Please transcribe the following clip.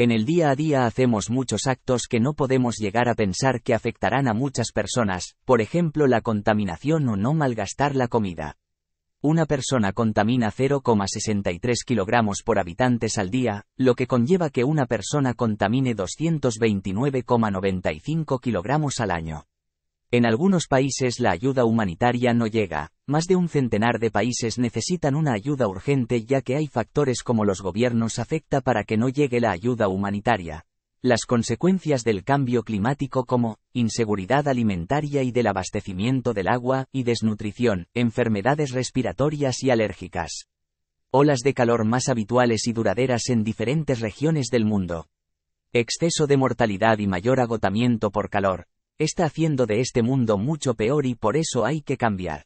En el día a día hacemos muchos actos que no podemos llegar a pensar que afectarán a muchas personas, por ejemplo la contaminación o no malgastar la comida. Una persona contamina 0,63 kilogramos por habitantes al día, lo que conlleva que una persona contamine 229,95 kilogramos al año. En algunos países la ayuda humanitaria no llega, más de un centenar de países necesitan una ayuda urgente ya que hay factores como los gobiernos afecta para que no llegue la ayuda humanitaria, las consecuencias del cambio climático como inseguridad alimentaria y del abastecimiento del agua y desnutrición, enfermedades respiratorias y alérgicas, olas de calor más habituales y duraderas en diferentes regiones del mundo, exceso de mortalidad y mayor agotamiento por calor, está haciendo de este mundo mucho peor y por eso hay que cambiar.